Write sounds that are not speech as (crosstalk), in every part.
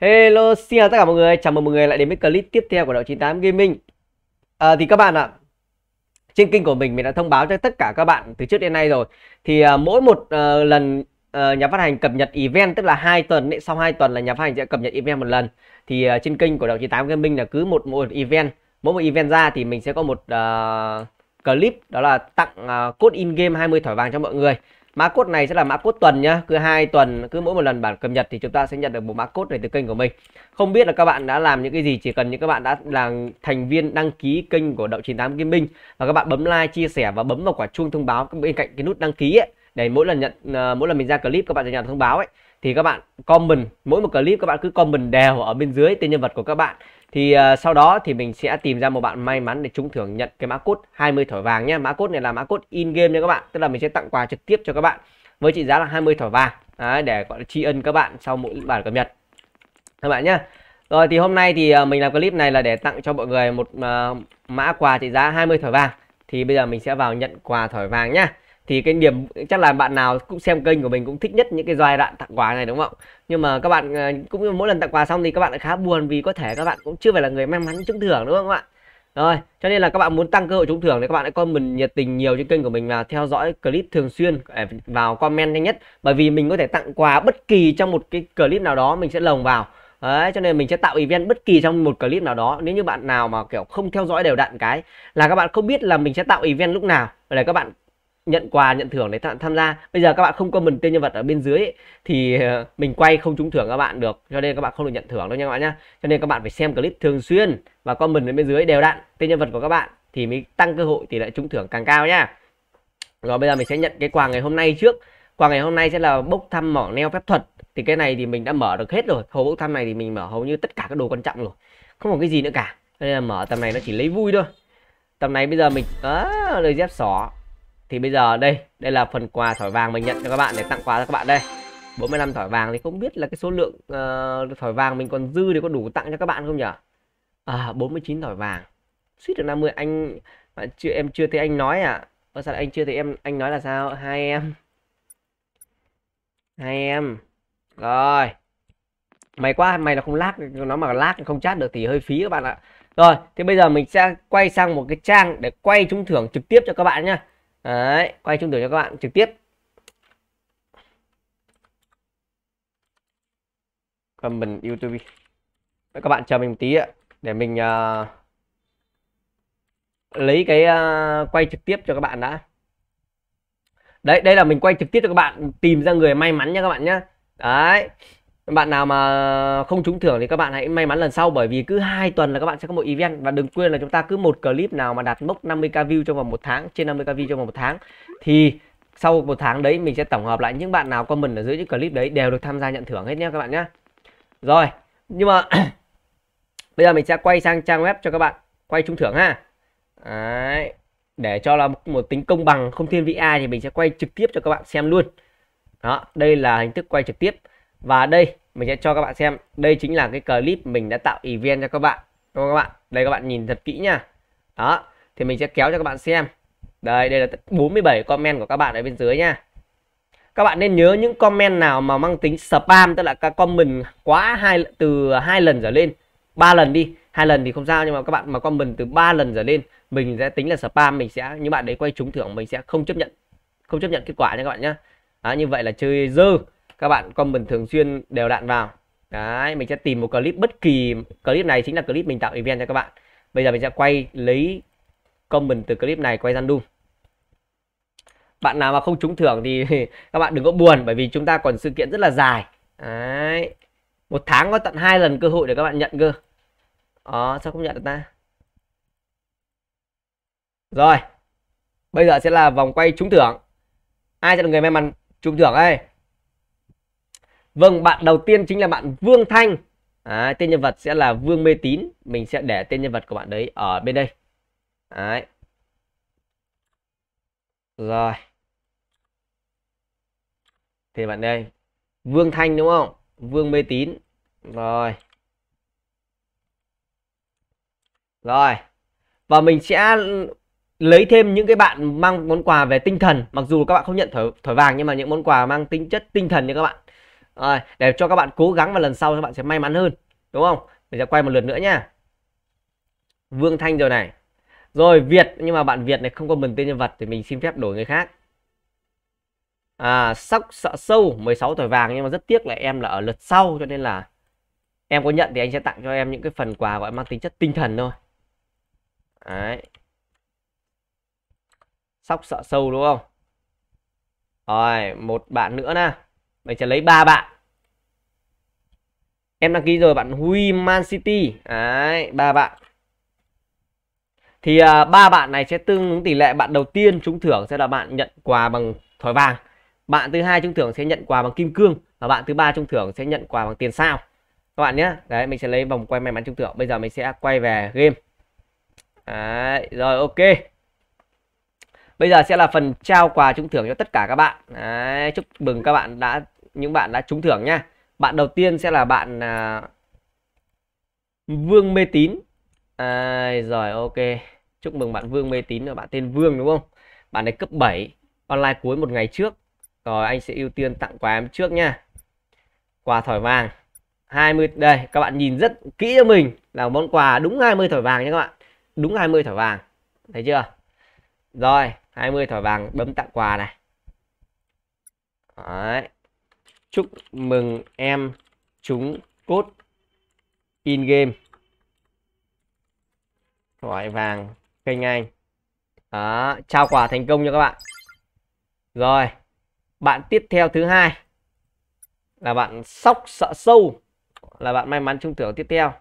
Hello, xin chào tất cả mọi người, chào mừng mọi người lại đến với clip tiếp theo của đội 98 Gaming à, Thì các bạn ạ, trên kênh của mình mình đã thông báo cho tất cả các bạn từ trước đến nay rồi Thì à, mỗi một à, lần à, nhà phát hành cập nhật event, tức là hai tuần, sau 2 tuần là nhà phát hành sẽ cập nhật event một lần Thì à, trên kênh của đội 98 Gaming là cứ một, một event, mỗi một event ra thì mình sẽ có một à, clip đó là tặng à, code in-game 20 thỏi vàng cho mọi người Mã code này sẽ là mã code tuần nhá, cứ hai tuần cứ mỗi một lần bản cập nhật thì chúng ta sẽ nhận được một mã code này từ kênh của mình. Không biết là các bạn đã làm những cái gì, chỉ cần những các bạn đã là thành viên đăng ký kênh của Đậu 98 Kim Minh và các bạn bấm like, chia sẻ và bấm vào quả chuông thông báo bên cạnh cái nút đăng ký ấy để mỗi lần nhận ờ, mỗi lần mình ra clip các bạn sẽ nhận thông báo ấy thì các bạn comment mỗi một clip các bạn cứ comment đều ở bên dưới tên nhân vật của các bạn thì uh, sau đó thì mình sẽ tìm ra một bạn may mắn để trúng thưởng nhận cái mã cốt 20 thỏi vàng nhé mã cốt này là mã cốt in game nha các bạn tức là mình sẽ tặng quà trực tiếp cho các bạn với trị giá là 20 thỏi vàng Đấy, để gọi là tri ân các bạn sau mỗi bản cập nhật các bạn nhé rồi thì hôm nay thì à, mình làm clip này là để tặng cho mọi người một uh, mã quà trị giá 20 thỏi vàng thì bây giờ mình sẽ vào nhận quà thỏi vàng nhá thì cái điểm chắc là bạn nào cũng xem kênh của mình cũng thích nhất những cái giai đoạn tặng quà này đúng không nhưng mà các bạn ờ, cũng mỗi lần tặng quà xong thì các bạn lại khá buồn vì có thể các bạn cũng chưa phải là người may mắn trúng thưởng đúng không ạ rồi cho nên là các bạn muốn tăng cơ hội trúng thưởng thì các bạn hãy comment nhiệt tình nhiều trên kênh của mình và theo dõi clip thường xuyên ờ, vào comment nhanh nhất bởi vì mình có thể tặng quà bất kỳ trong một cái clip nào đó mình sẽ lồng vào Đấy, cho nên mình sẽ tạo event bất kỳ trong một clip nào đó Nếu như bạn nào mà kiểu không theo dõi đều đặn cái Là các bạn không biết là mình sẽ tạo event lúc nào Để các bạn nhận quà nhận thưởng để tham gia bây giờ các bạn không comment tên nhân vật ở bên dưới ấy, thì ờ, mình quay không trúng thưởng các bạn được cho nên các bạn không được nhận thưởng đâu nha các bạn nhá cho nên các bạn phải xem clip thường xuyên và comment ở bên dưới đều đặn tên nhân vật của các bạn thì mới tăng cơ hội tỷ lệ trúng thưởng càng cao nhá rồi bây giờ mình sẽ nhận cái quà ngày hôm nay trước quà ngày hôm nay sẽ là bốc thăm mỏ neo phép thuật thì cái này thì mình đã mở được hết rồi hầu bốc thăm này thì mình mở hầu như tất cả các đồ quan trọng rồi không có cái gì nữa cả nên là mở tầm này nó chỉ lấy vui thôi tầm này bây giờ mình à, ờ, lời dép xỏ thì bây giờ đây đây là phần quà thỏi vàng mình nhận cho các bạn để tặng quà cho các bạn đây 45 thỏi vàng thì không biết là cái số lượng uh, thỏi vàng mình còn dư thì có đủ tặng cho các bạn không nhỉ à 49 thỏi vàng suýt được 50 anh bạn à, chưa em chưa thấy anh nói à ở sao anh chưa thấy em anh nói là sao hai em hai em rồi mày quá mày là không lát nó mà lát không chat được thì hơi phí các bạn ạ rồi thì bây giờ mình sẽ quay sang một cái trang để quay trúng thưởng trực tiếp cho các bạn nhá đấy quay trung tử cho các bạn trực tiếp comment youtube đấy, các bạn chờ mình một tí ạ để mình uh, lấy cái uh, quay trực tiếp cho các bạn đã đấy đây là mình quay trực tiếp cho các bạn tìm ra người may mắn nha các bạn nhé đấy bạn nào mà không trúng thưởng thì các bạn hãy may mắn lần sau bởi vì cứ hai tuần là các bạn sẽ có một event và đừng quên là chúng ta cứ một clip nào mà đạt mốc 50k view trong vòng một tháng trên 50k view trong vòng một tháng thì sau một tháng đấy mình sẽ tổng hợp lại những bạn nào comment ở dưới những clip đấy đều được tham gia nhận thưởng hết nhé các bạn nhé rồi nhưng mà (clears throat) bây giờ mình sẽ quay sang trang web cho các bạn quay trúng thưởng ha đấy để cho là một tính công bằng không thiên vị ai thì mình sẽ quay trực tiếp cho các bạn xem luôn đó đây là hình thức quay trực tiếp và đây mình sẽ cho các bạn xem đây chính là cái clip mình đã tạo event cho các bạn đúng không các bạn đây các bạn nhìn thật kỹ nha đó thì mình sẽ kéo cho các bạn xem đây đây là 47 comment của các bạn ở bên dưới nha các bạn nên nhớ những comment nào mà mang tính spam tức là các comment quá hai từ hai lần trở lên ba lần đi hai lần thì không sao nhưng mà các bạn mà comment từ 3 lần trở lên mình sẽ tính là spam mình sẽ những bạn đấy quay trúng thưởng mình sẽ không chấp nhận không chấp nhận kết quả nha các bạn nhé à, như vậy là chơi dơ các bạn comment thường xuyên đều đặn vào đấy mình sẽ tìm một clip bất kỳ clip này chính là clip mình tạo event cho các bạn bây giờ mình sẽ quay lấy comment từ clip này quay random bạn nào mà không trúng thưởng thì (laughs) các bạn đừng có buồn bởi vì chúng ta còn sự kiện rất là dài đấy một tháng có tận hai lần cơ hội để các bạn nhận cơ đó ờ, sao không nhận được ta rồi bây giờ sẽ là vòng quay trúng thưởng ai sẽ là người may mắn trúng thưởng ấy Vâng, bạn đầu tiên chính là bạn Vương Thanh. Đấy, tên nhân vật sẽ là Vương Mê Tín. Mình sẽ để tên nhân vật của bạn đấy ở bên đây. Đấy. Rồi. Thì bạn đây. Vương Thanh đúng không? Vương Mê Tín. Rồi. Rồi. Và mình sẽ lấy thêm những cái bạn mang món quà về tinh thần. Mặc dù các bạn không nhận thổi, thổi vàng nhưng mà những món quà mang tính chất tinh thần nha các bạn rồi để cho các bạn cố gắng và lần sau các bạn sẽ may mắn hơn đúng không mình sẽ quay một lượt nữa nha Vương Thanh rồi này rồi Việt nhưng mà bạn Việt này không có mừng tên nhân vật thì mình xin phép đổi người khác à sóc sợ sâu 16 tuổi vàng nhưng mà rất tiếc là em là ở lượt sau cho nên là em có nhận thì anh sẽ tặng cho em những cái phần quà gọi mang tính chất tinh thần thôi đấy sóc sợ sâu đúng không rồi một bạn nữa nè mình sẽ lấy ba bạn em đăng ký rồi bạn Huy Man City đấy ba bạn thì à, ba uh, bạn này sẽ tương ứng tỷ lệ bạn đầu tiên trúng thưởng sẽ là bạn nhận quà bằng thỏi vàng bạn thứ hai trúng thưởng sẽ nhận quà bằng kim cương và bạn thứ ba trúng thưởng sẽ nhận quà bằng tiền sao các bạn nhé đấy mình sẽ lấy vòng quay may mắn trúng thưởng bây giờ mình sẽ quay về game đấy, rồi ok bây giờ sẽ là phần trao quà trúng thưởng cho tất cả các bạn đấy, chúc mừng các bạn đã những bạn đã trúng thưởng nha bạn đầu tiên sẽ là bạn à, Vương Mê Tín à, rồi ok chúc mừng bạn Vương Mê Tín và bạn tên Vương đúng không bạn này cấp 7 online cuối một ngày trước rồi anh sẽ ưu tiên tặng quà em trước nha quà thỏi vàng 20 đây các bạn nhìn rất kỹ cho mình là món quà đúng 20 thỏi vàng nha các bạn đúng 20 thỏi vàng thấy chưa rồi 20 thỏi vàng bấm tặng quà này Đấy chúc mừng em trúng cốt in game hỏi vàng kênh anh đó trao quả thành công cho các bạn rồi bạn tiếp theo thứ hai là bạn sóc sợ sâu là bạn may mắn trúng thưởng tiếp theo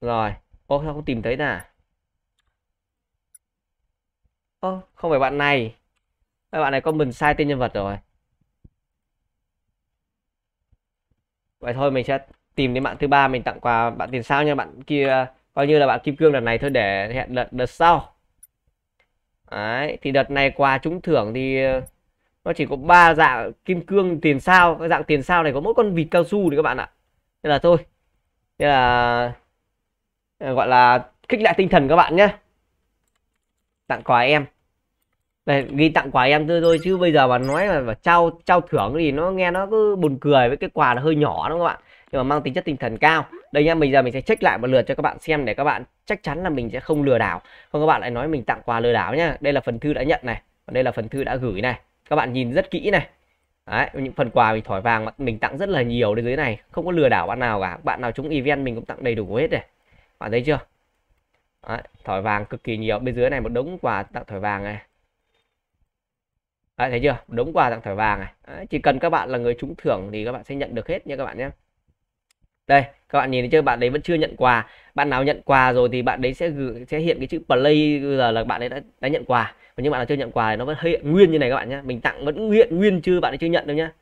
rồi ô không tìm thấy nè ô không phải bạn này các bạn này mình sai tên nhân vật rồi vậy thôi mình sẽ tìm đến bạn thứ ba mình tặng quà bạn tiền sao nha bạn kia coi như là bạn kim cương đợt này thôi để hẹn đợt đợt sau đấy thì đợt này quà trúng thưởng thì ờ, nó chỉ có ba dạng kim cương tiền sao cái dạng tiền sao này có mỗi con vịt cao su thì các bạn ạ thế là thôi thế là ờ, gọi là kích lại tinh thần các bạn nhé tặng quà em này ghi tặng quà em thôi thôi chứ bây giờ mà nói là trao trao thưởng thì nó nghe nó cứ buồn cười với cái quà nó hơi nhỏ đúng không ạ nhưng mà mang tính chất tinh thần cao đây nha bây giờ mình sẽ check lại một lượt cho các bạn xem để các bạn chắc chắn là mình sẽ không lừa đảo không các bạn lại nói mình tặng quà lừa đảo nhá đây là phần thư đã nhận này còn đây là phần thư đã gửi này các bạn nhìn rất kỹ này Đấy, những phần quà mình thỏi vàng mình tặng rất là nhiều đến dưới này không có lừa đảo bạn nào cả bạn nào trúng event mình cũng tặng đầy đủ hết này bạn thấy chưa Đấy, thỏi vàng cực kỳ nhiều bên dưới này một đống quà tặng thỏi vàng này Đấy, thấy chưa đống quà tặng thỏi vàng này Đấy, chỉ cần các bạn là người trúng thưởng thì các bạn sẽ nhận được hết nha các bạn nhé đây các bạn nhìn thấy chưa bạn đấy vẫn chưa nhận quà bạn nào nhận quà rồi thì bạn đấy sẽ gửi sẽ hiện cái chữ play giờ là bạn ấy đã, đã nhận quà còn những bạn nào chưa nhận quà thì nó vẫn hiện nguyên như này các bạn nhé mình tặng vẫn hiện nguyên chưa bạn ấy chưa nhận đâu nhá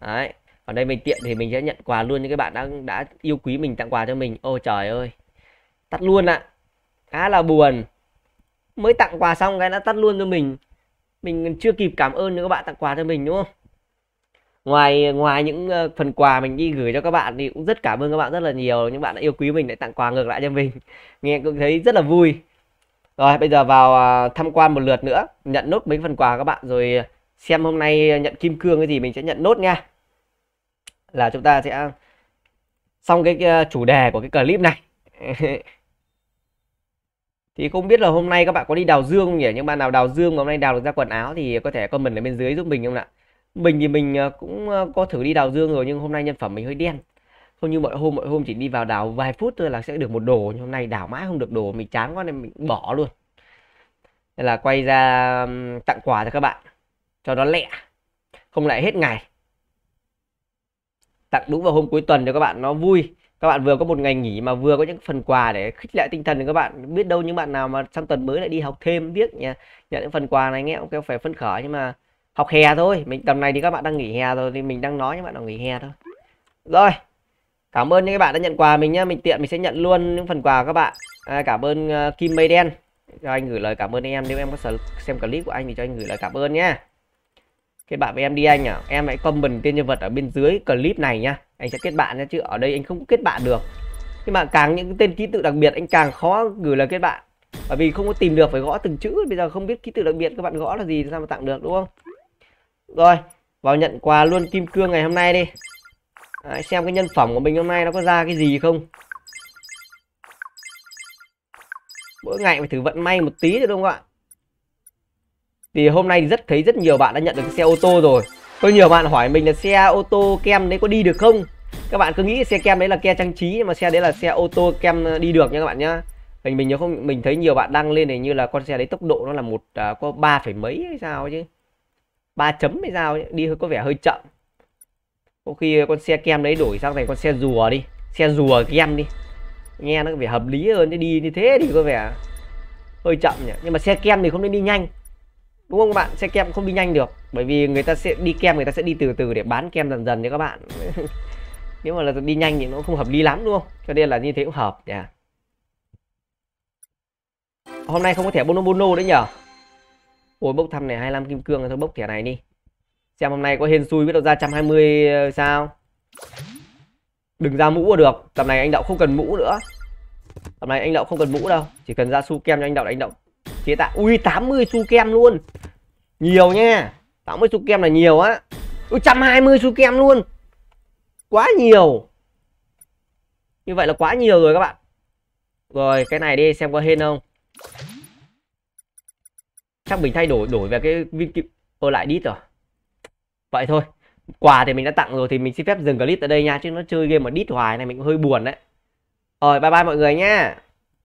đấy còn đây mình tiện thì mình sẽ nhận quà luôn những cái bạn đã đã yêu quý mình tặng quà cho mình ôi trời ơi tắt luôn ạ à. khá là buồn mới tặng quà xong cái đã tắt luôn cho mình mình chưa kịp cảm ơn nữa các bạn tặng quà cho mình đúng không ngoài ngoài những ờ, phần quà mình đi gửi cho các bạn thì cũng rất cảm ơn các bạn rất là nhiều những bạn đã yêu quý mình lại tặng quà ngược lại cho mình (laughs) nghe cũng thấy rất là vui rồi bây giờ vào à, tham quan một lượt nữa nhận nốt mấy phần quà các bạn rồi xem hôm nay nhận kim cương cái gì mình sẽ nhận nốt nha là chúng ta sẽ xong cái ờ, chủ đề của cái clip này (laughs) thì không biết là hôm nay các bạn có đi đào dương không nhỉ những bạn nào đào dương hôm nay đào được ra quần áo thì có thể comment ở bên dưới giúp mình không ạ mình thì mình ờ, cũng ờ, có thử đi đào dương rồi nhưng hôm nay nhân phẩm mình hơi đen không như mọi hôm mọi hôm chỉ đi vào đào vài phút thôi là sẽ được một đồ nhưng hôm nay đào mãi không được đồ mình chán quá nên mình bỏ luôn nên là quay ra tặng quà cho các bạn cho nó lẹ không lại hết ngày tặng đúng vào hôm cuối tuần cho các bạn nó vui các bạn vừa có một ngày nghỉ mà vừa có những phần quà để khích lệ tinh thần thì các bạn biết đâu những bạn nào mà sang tuần mới lại đi học thêm biết nha nhận những phần quà này nghe cũng phải phấn khởi nhưng mà học hè thôi mình tầm này thì các bạn đang nghỉ hè rồi thì mình đang nói những bạn nào nghỉ hè thôi rồi cảm ơn những các bạn đã nhận quà mình nhá mình tiện mình sẽ nhận luôn những phần quà của các bạn à, cảm ơn uh, kim mây đen cho anh gửi lời cảm ơn em nếu em có xem clip của anh thì cho anh gửi lời cảm ơn nhé kết bạn với em đi anh ạ à. em hãy comment tên nhân vật ở bên dưới clip này nhá anh sẽ kết bạn nhá chứ ở đây anh không kết bạn được nhưng mà càng những tên ký tự đặc biệt anh càng khó gửi lời kết bạn bởi vì không có tìm được phải gõ từng chữ bây giờ không biết ký tự đặc biệt các bạn gõ là gì sao mà tặng được đúng không rồi vào nhận quà luôn kim cương ngày hôm nay đi Đấy, xem cái nhân phẩm của mình hôm nay nó có ra cái gì không mỗi ngày phải thử vận may một tí được không ạ thì hôm nay thì rất thấy rất nhiều bạn đã nhận được cái xe ô tô rồi Có nhiều bạn hỏi mình là xe ô tô kem đấy có đi được không Các bạn cứ nghĩ xe kem đấy là ke trang trí Nhưng mà xe đấy là xe ô tô kem ờ, đi được nha các bạn nhá mình mình nhớ không mình thấy nhiều bạn đăng lên này như là con xe đấy tốc độ nó là một à, có ba phẩy mấy hay sao chứ ba chấm hay sao ấy, đi hơi có vẻ hơi chậm có khi con xe kem đấy đổi sang thành con xe rùa đi xe rùa kem đi nghe nó có vẻ hợp lý hơn chứ đi như thế thì có vẻ hơi chậm nhỉ nhưng mà xe kem thì không nên đi nhanh đúng không các bạn xe kem không đi nhanh được bởi vì người ta sẽ đi kem người ta sẽ đi từ từ để bán kem dần dần đấy các bạn (laughs) nếu mà là đi nhanh thì nó không hợp lý lắm đúng không cho nên là như thế cũng hợp nhỉ hôm nay không có thẻ bono bono đấy nhở ôi bốc thăm này 25 kim cương thôi bốc thẻ này đi xem hôm nay có hên xui biết đâu ra 120 ờ, sao đừng ra mũ được tầm này anh đậu không cần mũ nữa tầm này anh đậu không cần mũ đâu chỉ cần ra su kem cho anh đậu anh đậu chế tạo ui 80 su kem luôn nhiều nha 80 su kem là nhiều á ui 120 su kem luôn quá nhiều như vậy là quá nhiều rồi các bạn rồi cái này đi xem có hên không chắc mình thay đổi đổi về cái vin ở ờ, lại đít rồi vậy thôi quà thì mình đã tặng rồi thì mình xin phép dừng clip tại đây nha chứ nó chơi game mà đít hoài này mình cũng hơi buồn đấy rồi bye bye mọi người nha